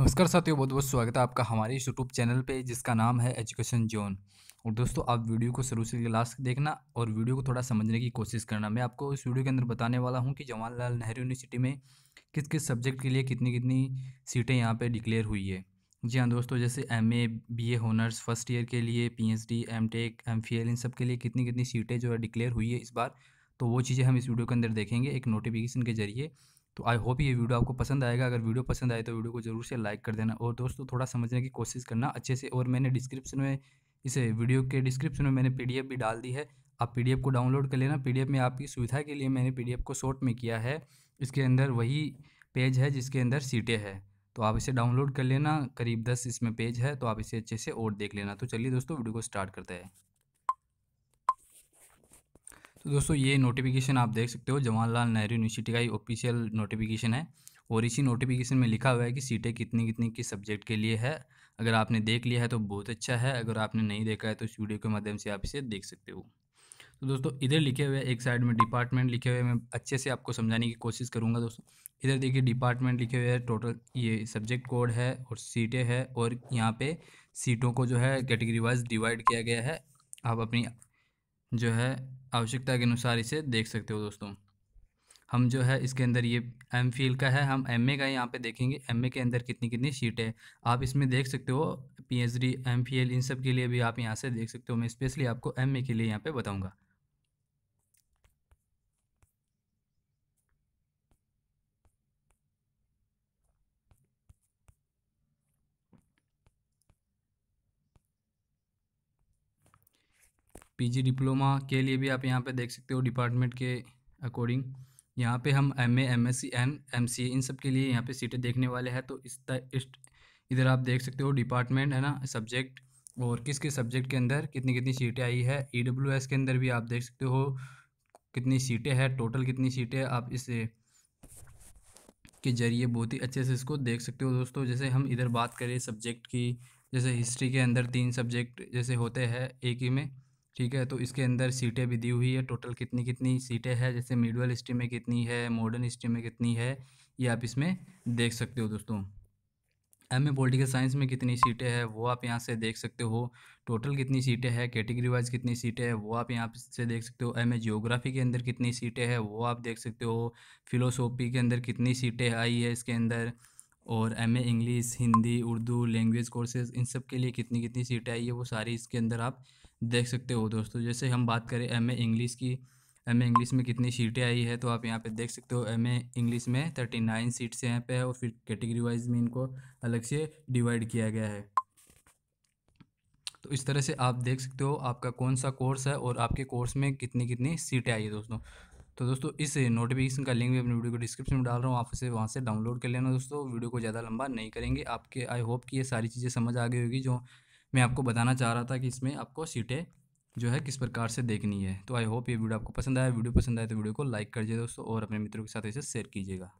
नमस्कार साथियों बहुत बहुत स्वागत है आपका हमारे इस यूट्यूब चैनल पे जिसका नाम है एजुकेशन जोन और दोस्तों आप वीडियो को शुरू से लास्ट देखना और वीडियो को थोड़ा समझने की कोशिश करना मैं आपको इस वीडियो के अंदर बताने वाला हूँ कि जवाहरलाल नेहरू यूनिवर्सिटी में किस किस सब्जेक्ट के लिए कितनी कितनी सीटें यहाँ पर डिक्लेयर हुई है जी हाँ दोस्तों जैसे M A B honours first year के लिए P H D M tech M phil इन सब के लिए कितनी कितनी सीटें जो है डिक्लेयर हुई है इस बार तो वो चीज़ें हम इस वीडियो के अंदर देखेंगे एक नोटिफिकेशन के जरिए तो आई होप ये वीडियो आपको पसंद आएगा अगर वीडियो पसंद आए तो वीडियो को जरूर से लाइक कर देना और दोस्तों थोड़ा समझने की कोशिश करना अच्छे से और मैंने डिस्क्रिप्शन में इस वीडियो के डिस्क्रिप्शन में मैंने पी भी डाल दी है आप पी को डाउनलोड कर लेना पी में आपकी सुविधा के लिए मैंने पी को शॉर्ट में किया है इसके अंदर वही पेज है जिसके अंदर सीटें है तो आप इसे डाउनलोड कर लेना करीब दस इसमें पेज है तो आप इसे अच्छे से और देख लेना तो चलिए दोस्तों वीडियो को स्टार्ट करते हैं तो दोस्तों ये नोटिफिकेशन आप देख सकते हो जवाहरलाल नेहरू यूनिवर्सिटी का ही ऑफिशियल नोटिफिकेशन है और इसी नोटिफिकेशन में लिखा हुआ है कि सीटें कितनी कितनी किस सब्जेक्ट के लिए है अगर आपने देख लिया है तो बहुत अच्छा है अगर आपने नहीं देखा है तो इस वीडियो के माध्यम से आप इसे देख सकते हो तो दोस्तों इधर लिखे हुए एक साइड में डिपार्टमेंट लिखे हुए मैं अच्छे से आपको समझाने की कोशिश करूँगा दोस्तों इधर देखिए डिपार्टमेंट लिखे हुए हैं टोटल ये सब्जेक्ट कोड है और सीटें हैं और यहाँ पे सीटों को जो है कैटेगरी वाइज डिवाइड किया गया है आप अपनी जो है आवश्यकता के अनुसार इसे देख सकते हो दोस्तों हम जो है इसके अंदर ये एम फील का है हम एम ए का यहाँ पे देखेंगे एम ए के अंदर कितनी कितनी सीट है आप इसमें देख सकते हो P H D M phil इन सब के लिए भी आप यहाँ से देख सकते हो मैं स्पेशली आपको एम ए के लिए यहाँ पे बताऊँगा पीजी डिप्लोमा के लिए भी आप यहाँ पे देख सकते हो डिपार्टमेंट के अकॉर्डिंग यहाँ पे हम M M S C M M C इन सब के लिए यहाँ पे सीटें देखने वाले हैं तो इस, इस इधर आप देख सकते हो डिपार्टमेंट है ना सब्जेक्ट और किस किस सब्जेक्ट के अंदर कितनी कितनी सीटें आई है ई डब्ल्यू एस के अंदर भी आप देख सकते हो कितनी सीटें हैं टोटल कितनी सीटें आप इस के जरिए बहुत ही अच्छे से इसको देख सकते हो दोस्तों जैसे हम इधर बात करें सब्जेक्ट की जैसे हिस्ट्री के अंदर तीन सब्जेक्ट जैसे होते हैं एक ही में ठीक है तो इसके अंदर सीटें भी दी हुई है टोटल कितनी कितनी सीटें हैं जैसे मिडवल हिस्ट्री में कितनी है मॉडर्न हिस्ट्री में कितनी है ये आप इसमें देख सकते हो दोस्तों एम ए पोलिटिकल साइंस में कितनी सीटें हैं वो आप यहाँ से देख सकते हो टोटल कितनी सीटें हैं कैटेगरी वाइज कितनी सीटें हैं वो आप यहाँ से देख सकते हो एम ए जियोग्राफी के अंदर कितनी सीटें हैं वो आप देख सकते हो फिलोसॉफी के अंदर कितनी सीटें आई है इसके अंदर और M A English Hindi Urdu language courses इन सब के लिए कितनी कितनी सीटें आई है वो सारी इसके अंदर आप देख सकते हो दोस्तों जैसे हम बात करें एम ए इंग्लिश की एम ए इंग्लिश में कितनी सीटें आई है तो आप यहाँ पे देख सकते हो एम ए इंग्लिस में थर्टी नाइन सीट्स यहाँ पे है और फिर कैटेगरी वाइज में इनको अलग से डिवाइड किया गया है तो इस तरह से आप देख सकते हो आपका कौन सा कोर्स है और आपके कोर्स में कितनी कितनी सीटें आई है दोस्तों तो दोस्तों इस नोटिफिकेशन का लिंक भी अपनी वीडियो को डिस्क्रिप्शन में डाल रहा हूँ आप इसे वहाँ से डाउनलोड कर लेना दोस्तों वीडियो को ज़्यादा लंबा नहीं करेंगे आपके आई होप कि ये सारी चीज़ें समझ आ गई होगी जो मैं आपको बताना चाह रहा था कि इसमें आपको सीटें जो है किस प्रकार से देखनी है तो आई होप ये वीडियो आपको पसंद आया वीडियो पसंद आए तो वीडियो को लाइक कर दिए दोस्तों और अपने मित्रों के साथ इसे शेयर कीजिएगा